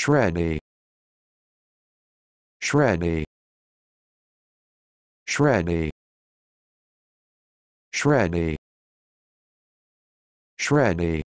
Shreddy. Shreddy. Shreddy. Shreddy. Shreddy.